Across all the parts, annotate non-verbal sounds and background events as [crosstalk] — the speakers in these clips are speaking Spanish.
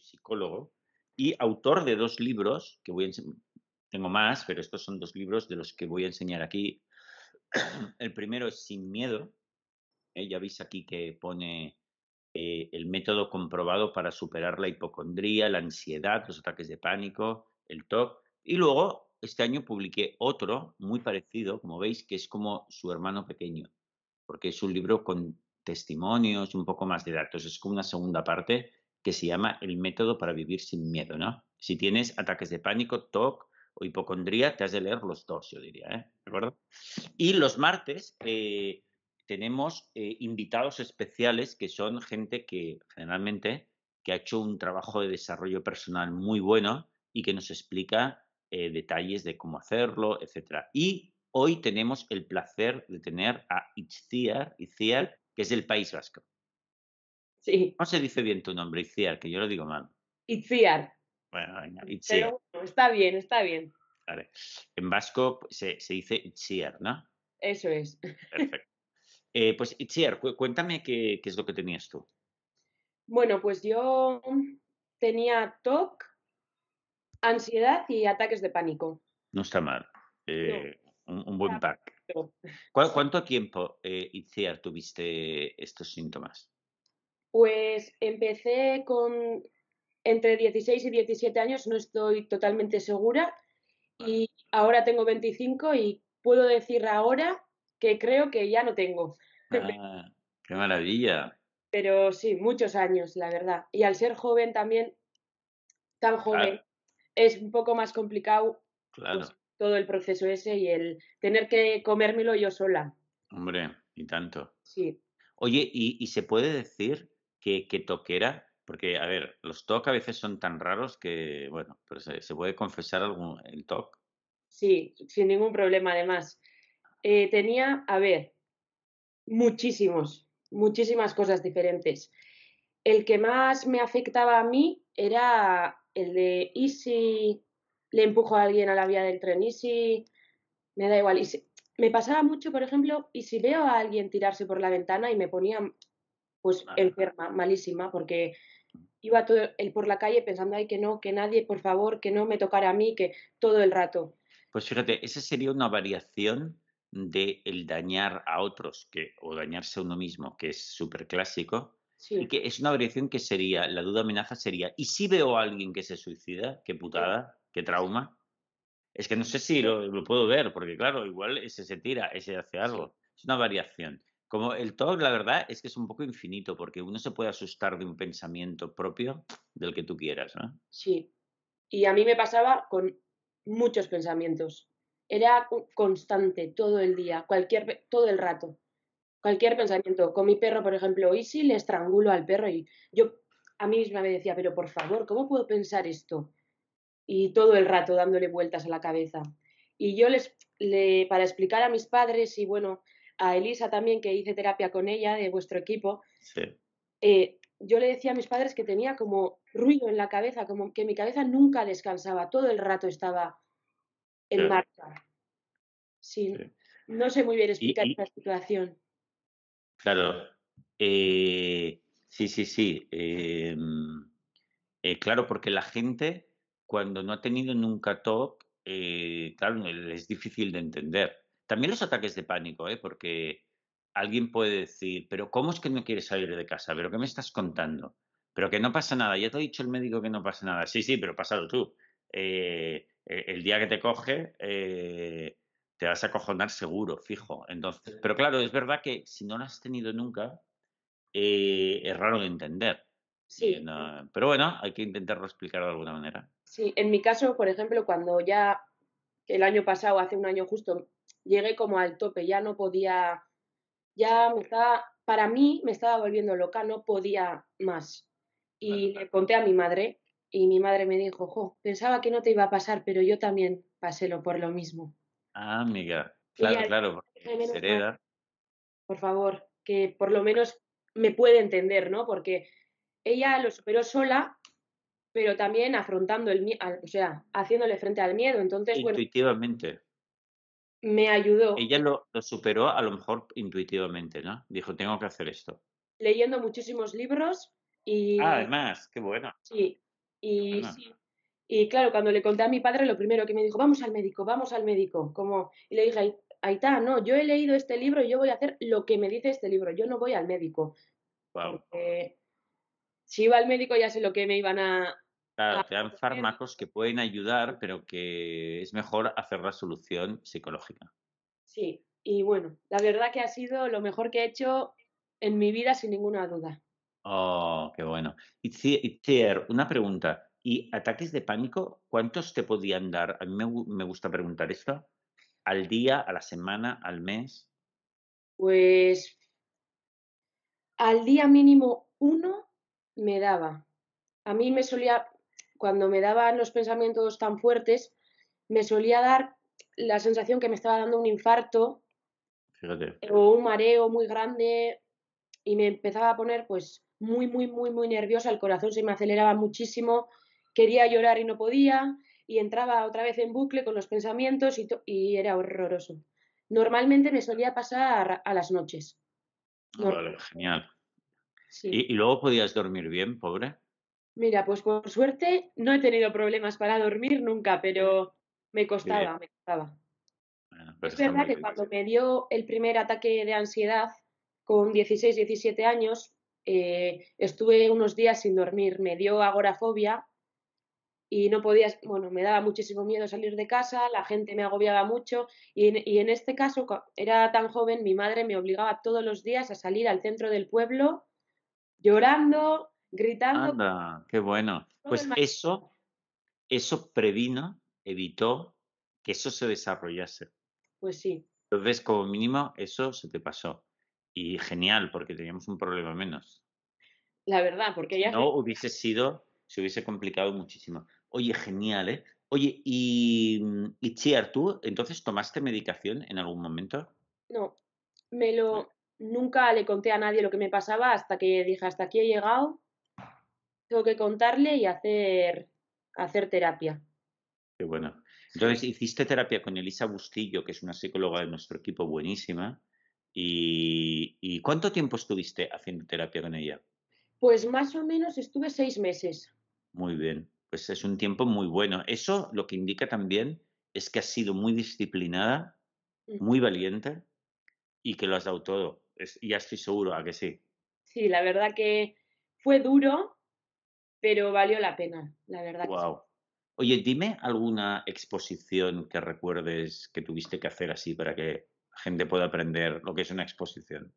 psicólogo y autor de dos libros que voy tengo más, pero estos son dos libros de los que voy a enseñar aquí. [clears throat] El primero es Sin Miedo. Ya veis aquí que pone eh, el método comprobado para superar la hipocondría, la ansiedad, los ataques de pánico, el TOC. Y luego, este año publiqué otro muy parecido, como veis, que es como su hermano pequeño, porque es un libro con testimonios, un poco más de datos, es como una segunda parte que se llama el método para vivir sin miedo, ¿no? Si tienes ataques de pánico, TOC o hipocondría, te has de leer los dos, yo diría, ¿eh? ¿De acuerdo? Y los martes eh, tenemos eh, invitados especiales que son gente que generalmente que ha hecho un trabajo de desarrollo personal muy bueno y que nos explica eh, detalles de cómo hacerlo, etc. Y hoy tenemos el placer de tener a Itziar, Itziar que es del País Vasco. ¿Cómo se dice bien tu nombre, Itziar? Que yo lo digo mal. Itziar. Bueno, Pero está bien, está bien. Vale. En vasco se, se, dice Itziar, ¿no? Eso es. [laughs] Perfecto. Eh, pues Itziar, cuéntame qué, qué es lo que tenías tú. Bueno, pues yo tenía TOC, ansiedad y ataques de pánico. No está mal. Eh, un, buen pack. [laughs] ¿Cuánto tiempo, eh, Itziar, tuviste estos síntomas? Pues empecé con entre 16 y 17 años, no estoy totalmente segura, y ahora tengo 25 y puedo decir ahora que creo que ya no tengo. [laughs] Ah, ¡Qué maravilla! Pero sí, muchos años, la verdad. Y al ser joven también, tan joven, es un poco más complicado pues, todo el proceso ese y el tener que comérmelo yo sola. Hombre, y tanto. Sí. Oye, y se puede decir que, toquera, porque, a ver, los toques a veces son tan raros que, bueno, pero pues, eh, se, puede confesar algún, el TOC. Sí, sin ningún problema, además. Eh, tenía, a ver, muchísimos, muchísimas cosas diferentes. El que más me afectaba a mí era el de, ¿y si le empujo a alguien a la vía del tren? ¿Y si me da igual? ¿Y si... Me pasaba mucho, por ejemplo, y si veo a alguien tirarse por la ventana y me ponía pues enferma, malísima, porque iba todo el por la calle pensando, ay, que no, que nadie, por favor, que no me tocara a mí, que todo el rato. Pues fíjate, esa sería una variación de el dañar a otros que, o dañarse a uno mismo, que es súper clásico, sí. y que es una variación que sería, la duda amenaza sería, ¿y si veo a alguien que se suicida? ¿Qué putada? ¿Qué trauma? Es que no sé si lo, puedo ver, porque claro, igual ese se tira, ese hace algo. Es una variación. Como el todo, la verdad, es que es un poco infinito, porque uno se puede asustar de un pensamiento propio del que tú quieras, ¿no? Sí. Y a mí me pasaba con muchos pensamientos. Era constante, todo el día, cualquier, todo el rato. Cualquier pensamiento. Con mi perro, por ejemplo, ¿y si le estrangulo al perro? Y yo a mí misma me decía, pero por favor, ¿cómo puedo pensar esto? Y todo el rato dándole vueltas a la cabeza. Y yo les, le, para explicar a mis padres y bueno, a Elisa también, que hice terapia con ella, de vuestro equipo, eh, yo le decía a mis padres que tenía como ruido en la cabeza, como que mi cabeza nunca descansaba, todo el rato estaba en marcha. Sí, No sé muy bien explicar esta situación. Claro. Eh, sí, sí, sí. Em, eh, claro, porque la gente, cuando no ha tenido nunca TOC, claro, es difícil de entender. También los ataques de pánico, ¿eh? porque alguien puede decir, pero ¿cómo es que no quieres salir de casa? ¿Pero qué me estás contando? Pero que no pasa nada, ya te ha dicho el médico que no pasa nada. Sí, sí, pero pasado tú. Eh, eh, el día que te coge, eh, te vas a acojonar seguro, fijo. Entonces, pero claro, es verdad que si no lo has tenido nunca, es raro de entender. Sí. pero bueno, hay que intentarlo explicar de alguna manera. Sí, en mi caso, por ejemplo, cuando ya el año pasado, hace un año justo, llegué como al tope, ya no podía, ya me estaba, para mí me estaba volviendo loca, no podía más. Y le conté a mi madre y mi madre me dijo, jo, pensaba que no te iba a pasar, pero yo también pasé lo por lo mismo. Ah, amiga, claro, claro, porque se hereda. Por favor, que por lo menos me puede entender, ¿no? Porque ella lo superó sola, pero también afrontando el miedo, o sea, haciéndole frente al miedo. Entonces, Intuitivamente me ayudó. Ella lo, lo, superó a lo mejor intuitivamente, ¿no? Dijo, tengo que hacer esto. Leyendo muchísimos libros ah, y... Ah, además, qué bueno. Sí, y Y claro, cuando le conté a mi padre, lo primero que me dijo, vamos al médico, vamos al médico. Como, y le dije, está no, yo he leído este libro y yo voy a hacer lo que me dice este libro, yo no voy al médico. si iba al médico ya sé lo que me iban a, Claro, ah, te dan pues fármacos que pueden ayudar, pero que es mejor hacer la solución psicológica. Sí, y bueno, la verdad que ha sido lo mejor que he hecho en mi vida, sin ninguna duda. Oh, qué bueno. y Tier, una pregunta. ¿Y ataques de pánico, cuántos te podían dar? A mí me gusta preguntar esto. ¿Al día, a la semana, al mes? Pues al día mínimo uno me daba. A mí me solía, cuando me daban los pensamientos tan fuertes, me solía dar la sensación que me estaba dando un infarto o un mareo muy grande y me empezaba a poner pues muy, muy, muy, muy nerviosa, el corazón se me aceleraba muchísimo, quería llorar y no podía y entraba otra vez en bucle con los pensamientos y, era horroroso. Normalmente me solía pasar a las noches. Ah, vale, genial. ¿Y luego podías dormir bien, pobre? Mira, pues por suerte no he tenido problemas para dormir nunca, pero me costaba, me costaba. es verdad que cuando me dio el primer ataque de ansiedad con 16, 17 años, eh, estuve unos días sin dormir, me dio agorafobia y no podía, bueno, me daba muchísimo miedo salir de casa, la gente me agobiaba mucho y en este caso, era tan joven, mi madre me obligaba todos los días a salir al centro del pueblo llorando, gritando. Anda, qué bueno. Pues eso, eso previno, evitó que eso se desarrollase. Pues sí. Entonces, como mínimo, eso se te pasó. Y genial, porque teníamos un problema menos. La verdad, porque ya... No hubiese sido, se hubiese complicado muchísimo. Oye, genial, ¿eh? Oye, y, mm, y Chiar, ¿tú entonces tomaste medicación en algún momento? No, me lo... Nunca le conté a nadie lo que me pasaba hasta que dije, hasta aquí he llegado, tengo que contarle y hacer, hacer terapia. Qué bueno. Entonces, hiciste terapia con Elisa Bustillo, que es una psicóloga de nuestro equipo buenísima. ¿Y, cuánto tiempo estuviste haciendo terapia con ella? Pues más o menos estuve seis meses. Muy bien, pues es un tiempo muy bueno. Eso lo que indica también es que has sido muy disciplinada, muy valiente y que lo has dado todo. ya estoy seguro a que sí. Sí, la verdad que fue duro pero valió la pena, la verdad. Wow. Oye, dime alguna exposición que recuerdes que tuviste que hacer así para que la gente pueda aprender lo que es una exposición.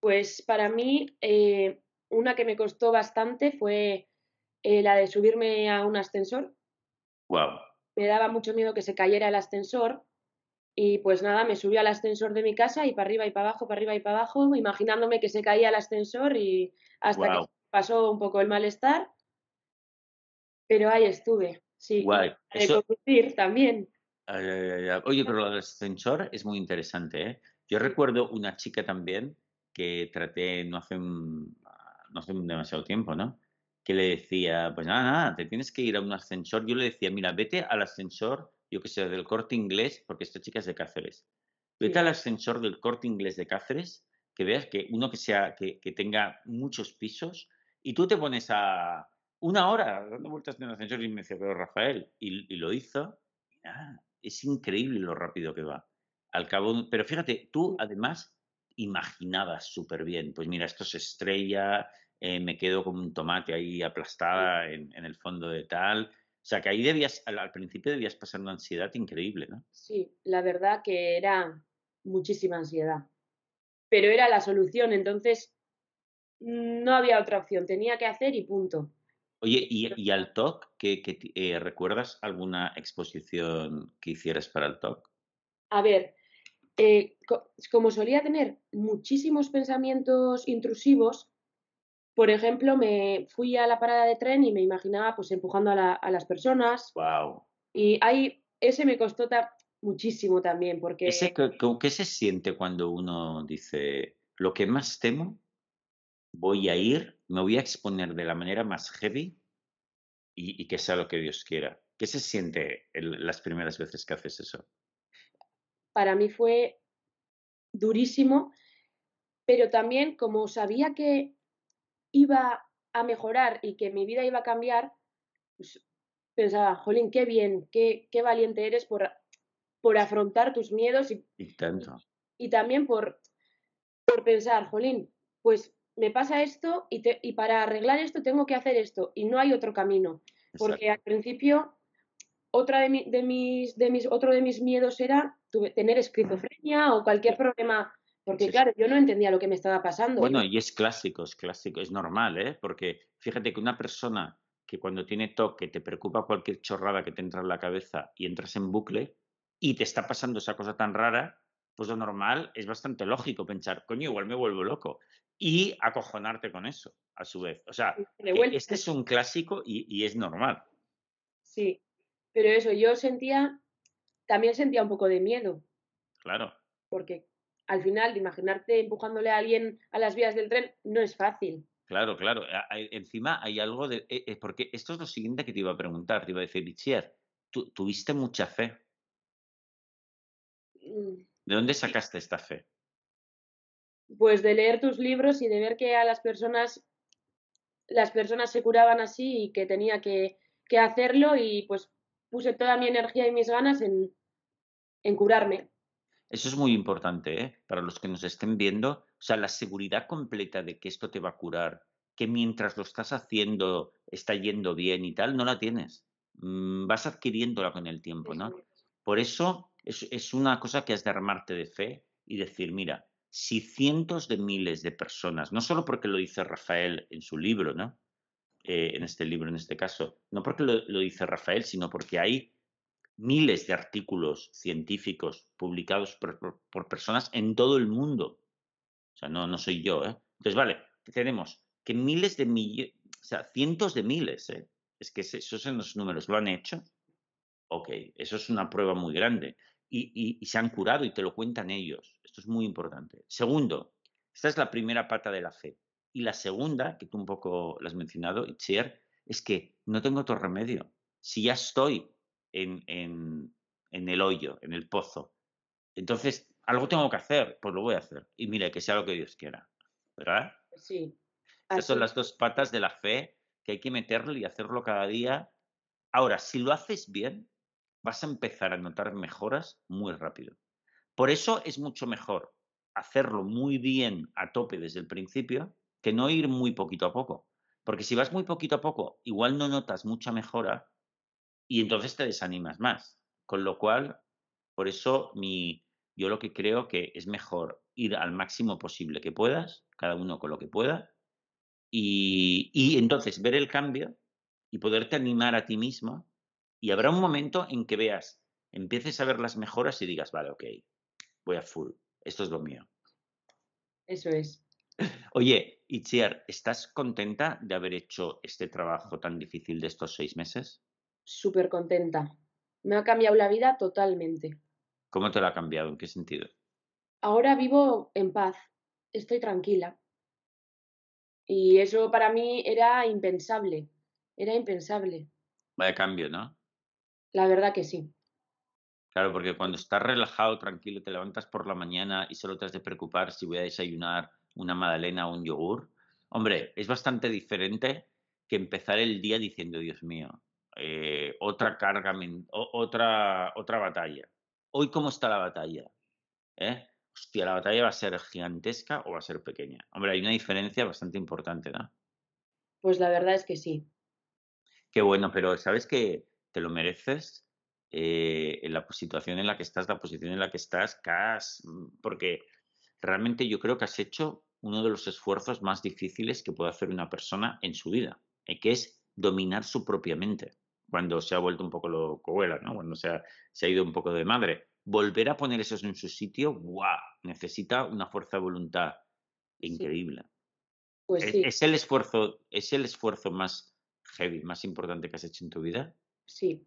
Pues para mí, eh, una que me costó bastante fue eh, la de subirme a un ascensor. Wow. Me daba mucho miedo que se cayera el ascensor y pues nada, me subí al ascensor de mi casa y para arriba y para abajo, para arriba y para abajo, imaginándome que se caía el ascensor y hasta que pasó un poco el malestar pero ahí estuve, sí. De conducir también. Oye, pero lo del ascensor es muy interesante, ¿eh? Yo recuerdo una chica también que traté no hace, un, no demasiado tiempo, ¿no? Que le decía, pues nada, nada, te tienes que ir a un ascensor. Yo le decía, mira, vete al ascensor, yo que sé, del corte inglés, porque esta chica es de Cáceres. Vete al ascensor del corte inglés de Cáceres, que veas que uno que sea, que tenga muchos pisos, y tú te pones a, una hora dando vueltas de un ascensor y me pero Rafael, y, lo hizo, es increíble lo rápido que va. Al cabo, pero fíjate, tú además imaginabas súper bien, pues mira, esto se estrella, eh, me quedo con un tomate ahí aplastada en, el fondo de tal. O sea, que ahí debías, al, al principio debías pasar una ansiedad increíble, ¿no? Sí, la verdad que era muchísima ansiedad, pero era la solución, entonces mm, no había otra opción, tenía que hacer y punto. Oye, ¿y, al TOC? Eh, ¿Recuerdas alguna exposición que hicieras para el talk? A ver, eh, como solía tener muchísimos pensamientos intrusivos, por ejemplo, me fui a la parada de tren y me imaginaba pues empujando a, las personas. Wow. Y ahí ese me costó muchísimo también porque. ¿Ese, ¿Qué se siente cuando uno dice lo que más temo? Voy a ir me voy a exponer de la manera más heavy y, que sea lo que Dios quiera. ¿Qué se siente las primeras veces que haces eso? Para mí fue durísimo, pero también como sabía que iba a mejorar y que mi vida iba a cambiar, pues, pensaba, jolín, qué bien, qué, valiente eres por, por afrontar tus miedos y, también por, por pensar, jolín, pues me pasa esto y, para arreglar esto tengo que hacer esto y no hay otro camino. Porque al principio, otra de, mis, otro de mis miedos era tener esquizofrenia o cualquier problema. Porque claro, yo no entendía lo que me estaba pasando. Bueno, y es clásico, es clásico, es normal, ¿eh? Porque fíjate que una persona que cuando tiene toque te preocupa cualquier chorrada que te entra en la cabeza y entras en bucle y te está pasando esa cosa tan rara, pues lo normal es bastante lógico pensar, coño, igual me vuelvo loco y acojonarte con eso, a su vez. O sea, e este es un clásico y, es normal. Sí, pero eso, yo sentía, también sentía un poco de miedo. Claro. Porque al final, imaginarte empujándole a alguien a las vías del tren no es fácil. Claro, claro. Encima hay algo de. E, e, porque esto es lo siguiente que te iba a preguntar. Te iba a decir, Bichier. ¿tú, ¿tuviste mucha fe? Mm, ¿De dónde sacaste esta fe? pues de leer tus libros y de ver que a las personas las personas se curaban así y que tenía que, hacerlo y pues puse toda mi energía y mis ganas en, en curarme. Eso es muy importante ¿eh? para los que nos estén viendo, o sea, la seguridad completa de que esto te va a curar, que mientras lo estás haciendo está yendo bien y tal, no la tienes. Mm, vas adquiriéndola con el tiempo, ¿no? Por eso es una cosa que has de armarte de fe y decir, mira, si cientos de miles de personas, no solo porque lo dice Rafael en su libro, ¿no? Eh, en este libro, en este caso, no porque lo, dice Rafael, sino porque hay miles de artículos científicos publicados por, personas en todo el mundo. O sea, no, soy yo, ¿eh? Entonces, vale, tenemos que miles de millones, o sea, cientos de miles, ¿eh? Es que esos son los números lo han hecho. Ok, eso es una prueba muy grande. y se han curado y te lo cuentan ellos. Esto es muy importante. Segundo, esta es la primera pata de la fe. Y la segunda, que tú un poco la has mencionado, Itziar, es que no tengo otro remedio. Si ya estoy en, el hoyo, en el pozo, entonces algo tengo que hacer, pues lo voy a hacer. Y mire, que sea lo que Dios quiera. ¿Verdad? Sí. Esas son las dos patas de la fe que hay que meterle y hacerlo cada día. Ahora, si lo haces bien, vas a empezar a notar mejoras muy rápido. Por eso es mucho mejor hacerlo muy bien a tope desde el principio que no ir muy poquito a poco. Porque si vas muy poquito a poco, igual no notas mucha mejora y entonces te desanimas más. Con lo cual, por eso mi, yo lo que creo que es mejor ir al máximo posible que puedas, cada uno con lo que pueda, y, y entonces ver el cambio y poderte animar a ti mismo. Y habrá un momento en que veas, empieces a ver las mejoras y digas, vale, ok, voy a full. Esto es lo mío. Eso es. Oye, Itziar, ¿estás contenta de haber hecho este trabajo tan difícil de estos seis meses? Súper contenta. Me ha cambiado la vida totalmente. ¿Cómo te lo ha cambiado? ¿En qué sentido? Ahora vivo en paz, estoy tranquila. Y eso para mí era impensable, era impensable. Vaya cambio, ¿no? La verdad que sí. Claro, porque cuando estás relajado, tranquilo, te levantas por la mañana y solo te has de preocupar si voy a desayunar una magdalena o un yogur. Hombre, es bastante diferente que empezar el día diciendo, Dios mío, eh, otra carga, otra, otra batalla. Hoy, ¿cómo está la batalla? ¿Eh? Hostia, la batalla va a ser gigantesca o va a ser pequeña. Hombre, hay una diferencia bastante importante, ¿no? Pues la verdad es que sí. Qué bueno, pero ¿sabes que te lo mereces? Eh, en la situación en la que estás, la posición en la que estás, mm, porque realmente yo creo que has hecho uno de los esfuerzos más difíciles que puede hacer una persona en su vida, eh, que es dominar su propia mente, cuando se ha vuelto un poco lo loco, ¿no? cuando se ha, se ha ido un poco de madre. Volver a poner eso en su sitio, wow, Necesita una fuerza de voluntad increíble. Pues ¿Es, el esfuerzo, ¿Es el esfuerzo más heavy, más importante que has hecho en tu vida? Sí,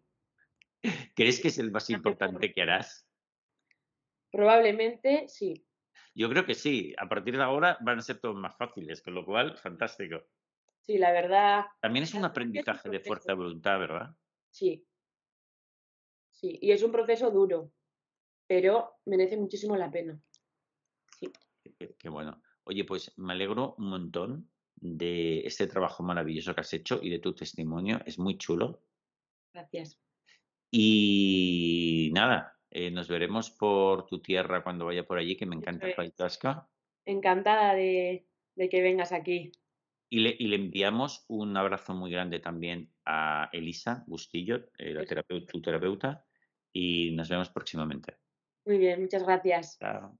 ¿Crees que es el más importante que harás? Probablemente sí. Yo creo que sí. A partir de ahora van a ser todos más fáciles, con lo cual, fantástico. Sí, la verdad. También es un aprendizaje de fuerza de voluntad, ¿verdad? Sí. Sí, y es un proceso duro, pero merece muchísimo la pena. Sí. Qué, bueno. Oye, pues me alegro un montón de este trabajo maravilloso que has hecho y de tu testimonio. Es muy chulo. Gracias. Y nada, eh, nos veremos por tu tierra cuando vaya por allí, que me encanta el País Encantada de, que vengas aquí. Y le, y le, enviamos un abrazo muy grande también a Elisa Bustillo, eh, tu terapeuta, y nos vemos próximamente. Muy bien, muchas gracias. Chao.